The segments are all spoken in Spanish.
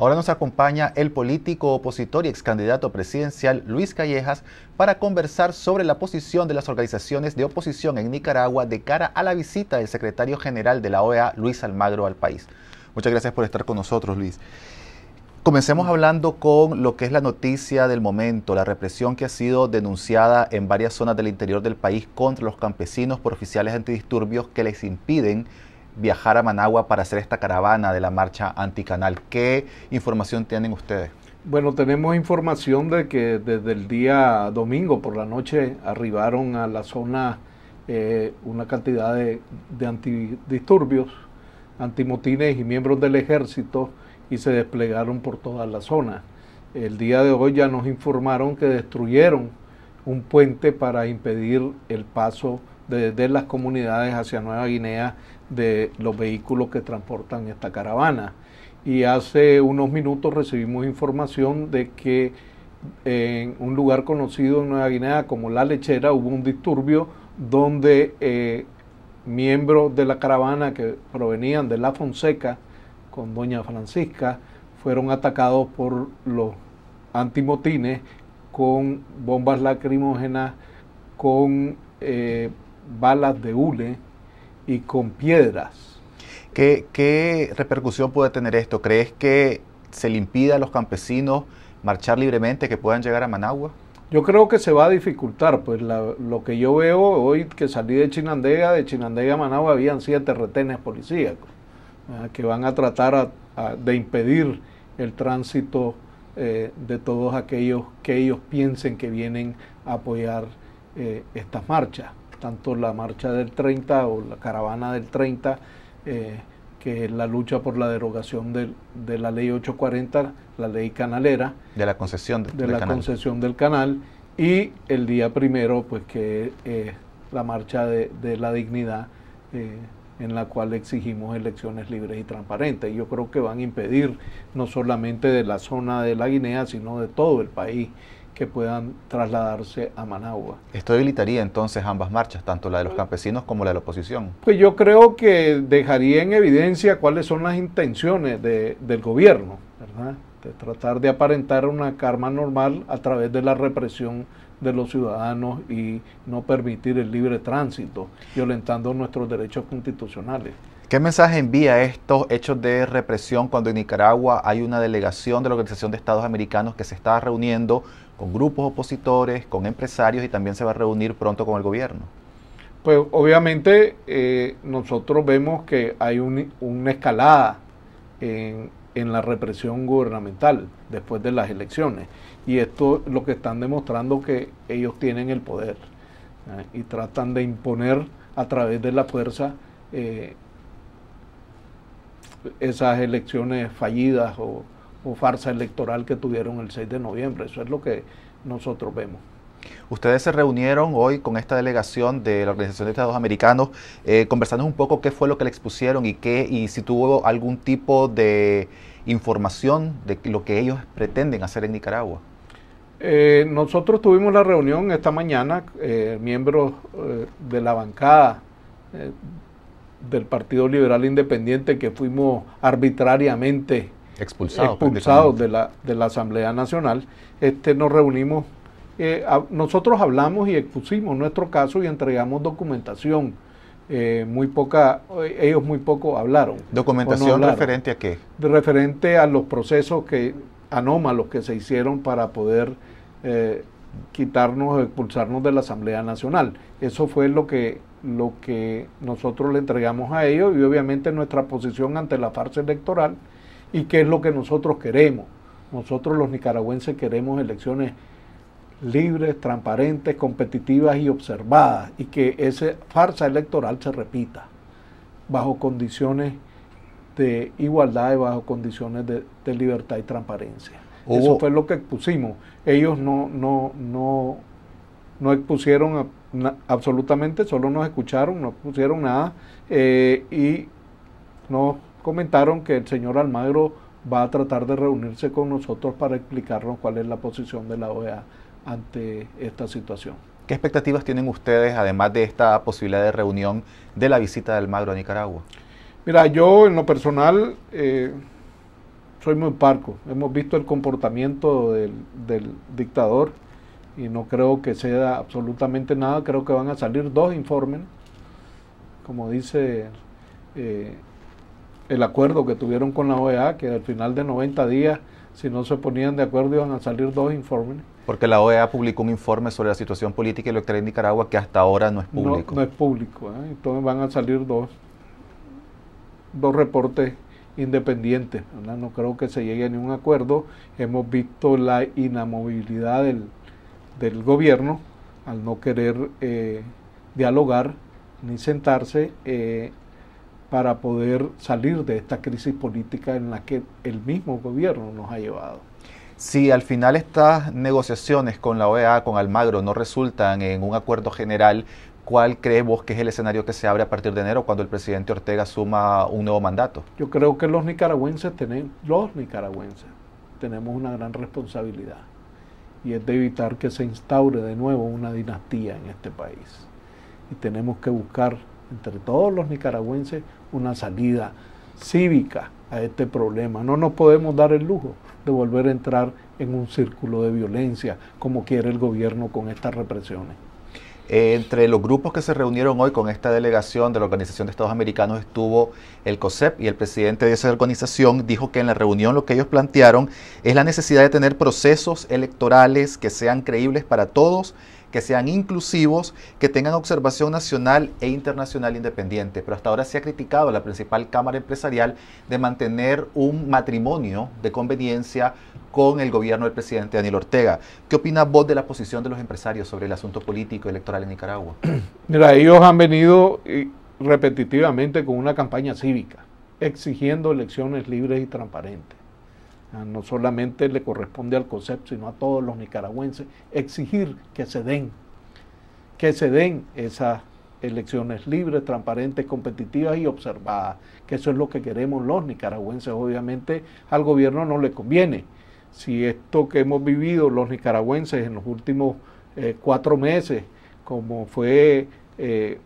Ahora nos acompaña el político opositor y ex candidato presidencial Luis Callejas para conversar sobre la posición de las organizaciones de oposición en Nicaragua de cara a la visita del secretario general de la OEA, Luis Almagro, al país. Muchas gracias por estar con nosotros, Luis. Comencemos hablando con lo que es la noticia del momento, la represión que ha sido denunciada en varias zonas del interior del país contra los campesinos por oficiales antidisturbios que les impiden viajar a Managua para hacer esta caravana de la marcha anticanal. ¿Qué información tienen ustedes? Bueno, tenemos información de que desde el día domingo por la noche arribaron a la zona eh, una cantidad de, antidisturbios, antimotines y miembros del ejército y se desplegaron por toda la zona. El día de hoy ya nos informaron que destruyeron un puente para impedir el paso de las comunidades hacia Nueva Guinea de los vehículos que transportan esta caravana. Y hace unos minutos recibimos información de que en un lugar conocido en Nueva Guinea como La Lechera hubo un disturbio donde eh, miembros de la caravana que provenían de La Fonseca con Doña Francisca fueron atacados por los antimotines con bombas lacrimógenas, con eh, balas de hule y con piedras. ¿Qué, repercusión puede tener esto? ¿Crees que se le impida a los campesinos marchar libremente, que puedan llegar a Managua? Yo creo que se va a dificultar, pues lo que yo veo hoy que salí de Chinandega, de Chinandega a Managua habían siete retenes policíacos que van a tratar de impedir el tránsito eh, de todos aquellos que ellos piensen que vienen a apoyar eh, estas marchas tanto la marcha del 30 o la caravana del 30, eh, que es la lucha por la derogación de, de, la ley 840, la ley canalera. De la concesión del canal. del canal. Y el día primero, pues que eh, la marcha de, la dignidad, eh, en la cual exigimos elecciones libres y transparentes. Yo creo que van a impedir no solamente de la zona de la Guinea, sino de todo el país que puedan trasladarse a Managua. ¿Esto debilitaría entonces ambas marchas, tanto la de los campesinos como la de la oposición? Pues yo creo que dejaría en evidencia cuáles son las intenciones del gobierno, ¿verdad? de tratar de aparentar una karma normal a través de la represión de los ciudadanos y no permitir el libre tránsito, violentando nuestros derechos constitucionales. ¿Qué mensaje envía estos hechos de represión cuando en Nicaragua hay una delegación de la Organización de Estados Americanos que se está reuniendo con grupos opositores, con empresarios y también se va a reunir pronto con el gobierno. Pues obviamente eh, nosotros vemos que hay una escalada en, la represión gubernamental después de las elecciones. Y esto es lo que están demostrando que ellos tienen el poder ¿eh? y tratan de imponer a través de la fuerza eh, esas elecciones fallidas o, o farsa electoral que tuvieron el 6 de noviembre. Eso es lo que nosotros vemos. Ustedes se reunieron hoy con esta delegación de la Organización de Estados Americanos, eh, conversando un poco qué fue lo que le expusieron y qué, y si tuvo algún tipo de información de lo que ellos pretenden hacer en Nicaragua. Eh, nosotros tuvimos la reunión esta mañana, eh, miembros de la bancada del Partido Liberal Independiente que fuimos arbitrariamente expulsados, de, la, de la Asamblea Nacional, este, nos reunimos, eh, nosotros hablamos y expusimos nuestro caso y entregamos documentación. Eh, muy poca, eh, ellos muy poco hablaron. ¿Documentación referente a qué? Referente a los procesos que anómalos que se hicieron para poder quitarnos expulsarnos de la Asamblea Nacional. Eso fue lo que, lo que nosotros le entregamos a ellos y obviamente nuestra posición ante la farsa electoral y qué es lo que nosotros queremos. Nosotros los nicaragüenses queremos elecciones libres, transparentes, competitivas y observadas y que esa farsa electoral se repita bajo condiciones de igualdad y bajo condiciones de, libertad y transparencia. Eso fue lo que expusimos. Ellos no, no, no, no expusieron absolutamente, solo nos escucharon, no expusieron nada eh, y no comentaron que el señor Almagro va a tratar de reunirse con nosotros para explicarnos cuál es la posición de la OEA ante esta situación. ¿Qué expectativas tienen ustedes, además de esta posibilidad de reunión, de la visita de Almagro a Nicaragua? Mira, yo en lo personal eh, soy muy parco. Hemos visto el comportamiento del, dictador y no creo que sea absolutamente nada. Creo que van a salir dos informes, como dice eh, el acuerdo que tuvieron con la OEA, que al final de 90 días, si no se ponían de acuerdo, iban a salir dos informes. Porque la OEA publicó un informe sobre la situación política y electoral en Nicaragua que hasta ahora no es público. No, es público, ¿eh? entonces van a salir dos, dos reportes independientes. No creo que se llegue a ningún acuerdo. Hemos visto la inamovilidad del, gobierno al no querer eh, dialogar ni sentarse. Eh, para poder salir de esta crisis política en la que el mismo gobierno nos ha llevado. Si al final estas negociaciones con la OEA, con Almagro, no resultan en un acuerdo general, ¿cuál crees vos que es el escenario que se abre a partir de enero cuando el presidente Ortega suma un nuevo mandato? Yo creo que los nicaragüenses tenemos, los nicaragüenses, tenemos una gran responsabilidad y es de evitar que se instaure de nuevo una dinastía en este país. Y tenemos que buscar entre todos los nicaragüenses, una salida cívica a este problema. No nos podemos dar el lujo de volver a entrar en un círculo de violencia como quiere el gobierno con estas represiones. Eh, entre los grupos que se reunieron hoy con esta delegación de la Organización de Estados Americanos estuvo el COSEP y el presidente de esa organización dijo que en la reunión lo que ellos plantearon es la necesidad de tener procesos electorales que sean creíbles para todos que sean inclusivos, que tengan observación nacional e internacional independiente. Pero hasta ahora se ha criticado a la principal Cámara Empresarial de mantener un matrimonio de conveniencia con el gobierno del presidente Daniel Ortega. ¿Qué opina vos de la posición de los empresarios sobre el asunto político electoral en Nicaragua? Mira, ellos han venido eh, repetitivamente con una campaña cívica, exigiendo elecciones libres y transparentes no solamente le corresponde al concepto, sino a todos los nicaragüenses, exigir que se den, que se den esas elecciones libres, transparentes, competitivas y observadas, que eso es lo que queremos los nicaragüenses. Obviamente al gobierno no le conviene. Si esto que hemos vivido los nicaragüenses en los últimos eh, cuatro meses, como fue eh,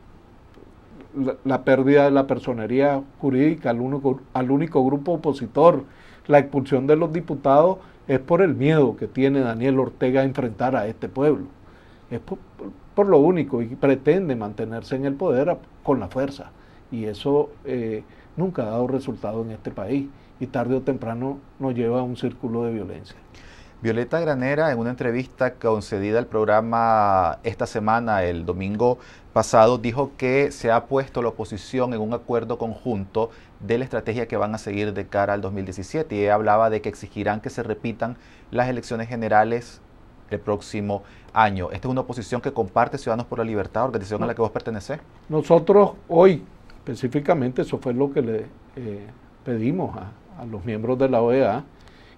la, pérdida de la personería jurídica al único, grupo opositor, la expulsión de los diputados, es por el miedo que tiene Daniel Ortega a enfrentar a este pueblo. Es por, lo único y pretende mantenerse en el poder con la fuerza. Y eso eh, nunca ha dado resultado en este país y tarde o temprano nos lleva a un círculo de violencia. Violeta Granera, en una entrevista concedida al programa esta semana, el domingo pasado, dijo que se ha puesto la oposición en un acuerdo conjunto de la estrategia que van a seguir de cara al 2017. Y hablaba de que exigirán que se repitan las elecciones generales el próximo año. Esta es una oposición que comparte Ciudadanos por la Libertad, organización a la que vos pertenecés. Nosotros hoy, específicamente, eso fue lo que le eh, pedimos a los miembros de la OEA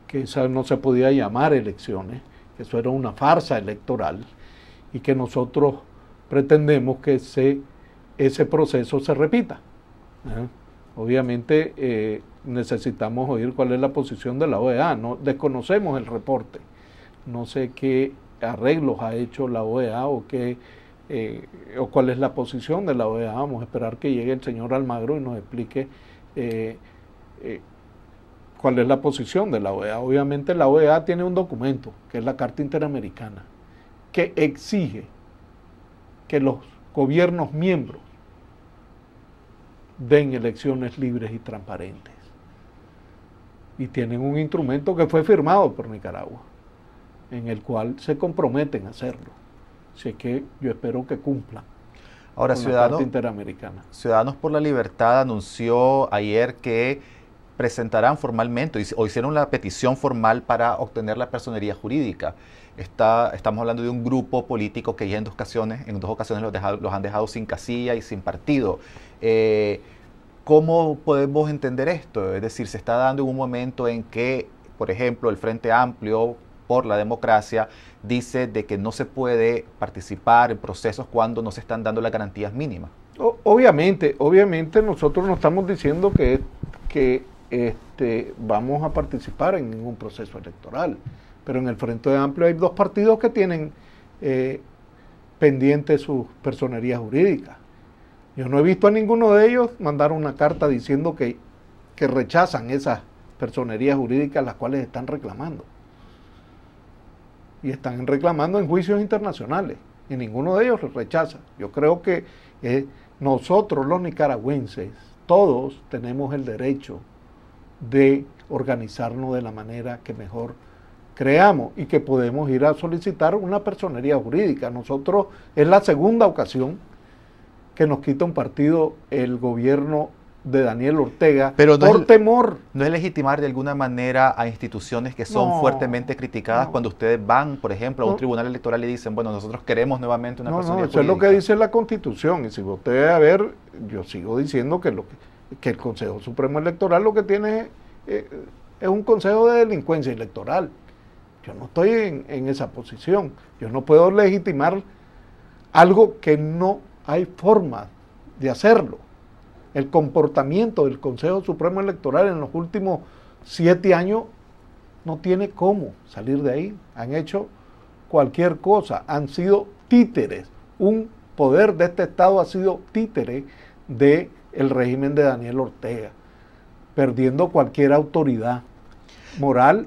que no se podía llamar elecciones, que eso era una farsa electoral y que nosotros pretendemos que ese proceso se repita. ¿eh? Obviamente eh, necesitamos oír cuál es la posición de la OEA, no desconocemos el reporte, no sé qué arreglos ha hecho la OEA o qué eh, o cuál es la posición de la OEA. Vamos a esperar que llegue el señor Almagro y nos explique cuál es la posición de la OEA. Obviamente la OEA tiene un documento, que es la Carta Interamericana, que exige que los gobiernos miembros den elecciones libres y transparentes. Y tienen un instrumento que fue firmado por Nicaragua, en el cual se comprometen a hacerlo. Así que yo espero que cumplan. Ahora, Ciudadanos, Interamericana. Ciudadanos por la Libertad anunció ayer que presentarán formalmente o hicieron la petición formal para obtener la personería jurídica. Está, estamos hablando de un grupo político que ya en dos ocasiones, en dos ocasiones los, los han dejado sin casilla y sin partido. Eh, ¿Cómo podemos entender esto? Es decir, se está dando un momento en que, por ejemplo, el Frente Amplio por la democracia dice de que no se puede participar en procesos cuando no se están dando las garantías mínimas. Obviamente, obviamente nosotros no estamos diciendo que, que este, vamos a participar en ningún proceso electoral. Pero en el Frente Amplio hay dos partidos que tienen eh, pendientes sus personerías jurídicas. Yo no he visto a ninguno de ellos mandar una carta diciendo que, que rechazan esas personerías jurídicas las cuales están reclamando. Y están reclamando en juicios internacionales. Y ninguno de ellos los rechaza. Yo creo que eh, nosotros los nicaragüenses, todos tenemos el derecho de organizarnos de la manera que mejor creamos y que podemos ir a solicitar una personería jurídica. Nosotros es la segunda ocasión que nos quita un partido el gobierno de Daniel Ortega por temor. No es legitimar de alguna manera a instituciones que son fuertemente criticadas cuando ustedes van, por ejemplo, a un tribunal electoral y dicen, bueno, nosotros queremos nuevamente una no, No, eso es lo que dice la Constitución. Y si usted a ver, yo sigo diciendo que lo que que el Consejo Supremo Electoral lo que tiene eh, es, un consejo de delincuencia electoral. Yo no estoy en, en esa posición. Yo no puedo legitimar algo que no hay forma de hacerlo. El comportamiento del Consejo Supremo Electoral en los últimos siete años no tiene cómo salir de ahí. Han hecho cualquier cosa, han sido títeres. Un poder de este Estado ha sido títere de el régimen de Daniel Ortega, perdiendo cualquier autoridad moral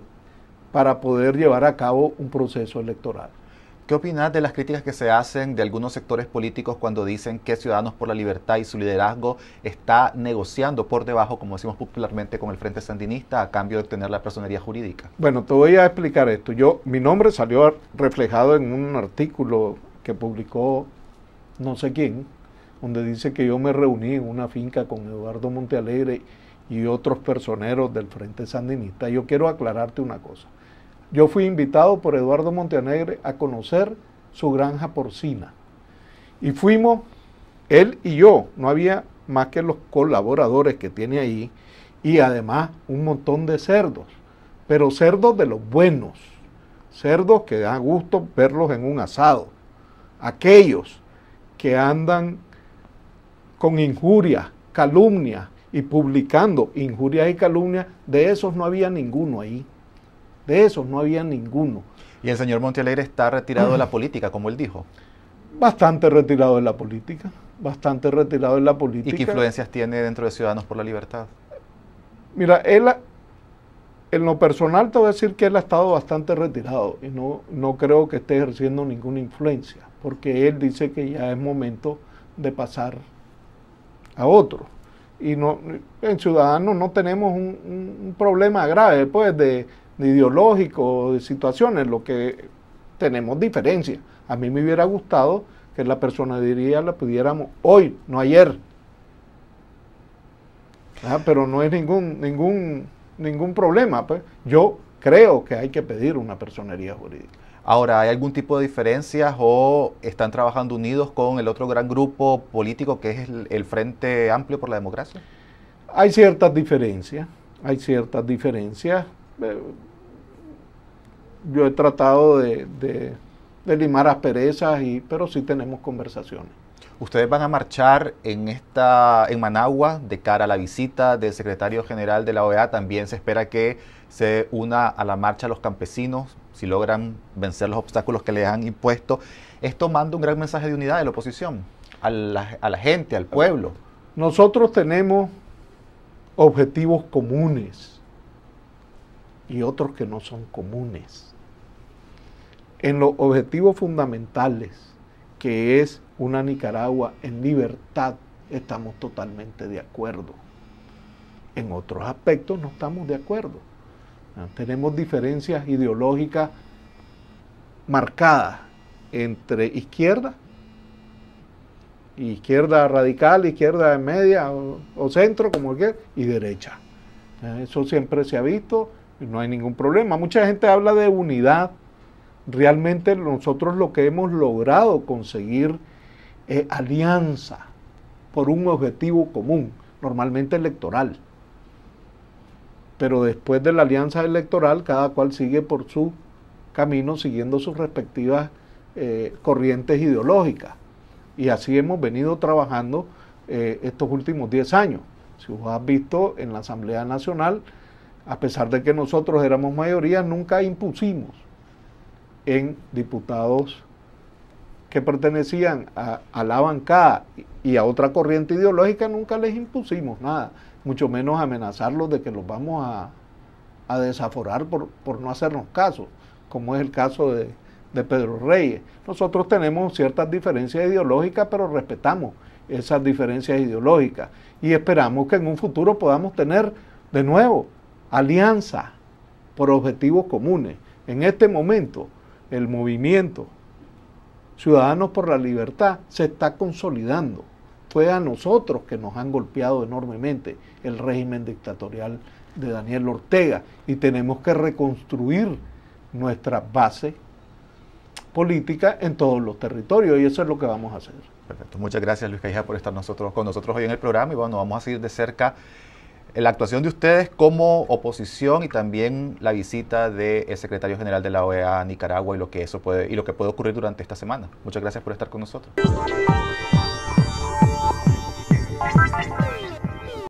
para poder llevar a cabo un proceso electoral. ¿Qué opinas de las críticas que se hacen de algunos sectores políticos cuando dicen que Ciudadanos por la Libertad y su liderazgo está negociando por debajo, como decimos popularmente, con el Frente Sandinista a cambio de obtener la personería jurídica? Bueno, te voy a explicar esto. Yo, mi nombre salió reflejado en un artículo que publicó no sé quién, donde dice que yo me reuní en una finca con Eduardo Montealegre y otros personeros del Frente Sandinista. Yo quiero aclararte una cosa. Yo fui invitado por Eduardo Montealegre a conocer su granja porcina. Y fuimos, él y yo, no había más que los colaboradores que tiene ahí y además un montón de cerdos, pero cerdos de los buenos, cerdos que da gusto verlos en un asado, aquellos que andan con injurias, calumnias y publicando injurias y calumnias, de esos no había ninguno ahí. De esos no había ninguno. ¿Y el señor Montealegre está retirado de la política, como él dijo? Bastante retirado de la política, bastante retirado de la política. ¿Y qué influencias tiene dentro de Ciudadanos por la Libertad? Mira, él, en lo personal te voy a decir que él ha estado bastante retirado y no, no creo que esté ejerciendo ninguna influencia, porque él dice que ya es momento de pasar a otro. Y no, en Ciudadanos no tenemos un, problema grave, pues, de, ideológico, de situaciones, lo que tenemos diferencia. A mí me hubiera gustado que la personería la pudiéramos hoy, no ayer. Ah, pero no es ningún, ningún, ningún problema. Pues. Yo creo que hay que pedir una personería jurídica. Ahora, ¿hay algún tipo de diferencias o están trabajando unidos con el otro gran grupo político que es el, Frente Amplio por la Democracia? Hay ciertas diferencias, hay ciertas diferencias. Eh, yo he tratado de, de, limar asperezas, y, pero sí tenemos conversaciones. Ustedes van a marchar en, esta, en Managua de cara a la visita del secretario general de la OEA. También se espera que se una a la marcha los campesinos si logran vencer los obstáculos que les han impuesto. Esto manda un gran mensaje de unidad de la oposición, a la, a la gente, al pueblo. Nosotros tenemos objetivos comunes y otros que no son comunes. En los objetivos fundamentales, que es una Nicaragua en libertad, estamos totalmente de acuerdo. En otros aspectos no estamos de acuerdo. Ah, tenemos diferencias ideológicas marcadas entre izquierda, izquierda radical, izquierda de media o, centro, como quiera, y derecha. Ah, eso siempre se ha visto, no hay ningún problema. Mucha gente habla de unidad. Realmente nosotros lo que hemos logrado conseguir alianza por un objetivo común, normalmente electoral. Pero después de la alianza electoral, cada cual sigue por su camino siguiendo sus respectivas eh, corrientes ideológicas. Y así hemos venido trabajando eh, estos últimos 10 años. Si vos has visto en la Asamblea Nacional, a pesar de que nosotros éramos mayoría, nunca impusimos en diputados que pertenecían a, la bancada y a otra corriente ideológica, nunca les impusimos nada, mucho menos amenazarlos de que los vamos a, desaforar por, no hacernos caso, como es el caso de, de Pedro Reyes. Nosotros tenemos ciertas diferencias ideológicas, pero respetamos esas diferencias ideológicas y esperamos que en un futuro podamos tener de nuevo alianza por objetivos comunes. En este momento, el movimiento Ciudadanos por la Libertad se está consolidando. Fue a nosotros que nos han golpeado enormemente el régimen dictatorial de Daniel Ortega y tenemos que reconstruir nuestra base política en todos los territorios y eso es lo que vamos a hacer. Perfecto. Muchas gracias Luis Caija por estar nosotros, con nosotros hoy en el programa y bueno, vamos a seguir de cerca la actuación de ustedes como oposición y también la visita del secretario general de la OEA a Nicaragua y lo que eso puede y lo que puede ocurrir durante esta semana. Muchas gracias por estar con nosotros.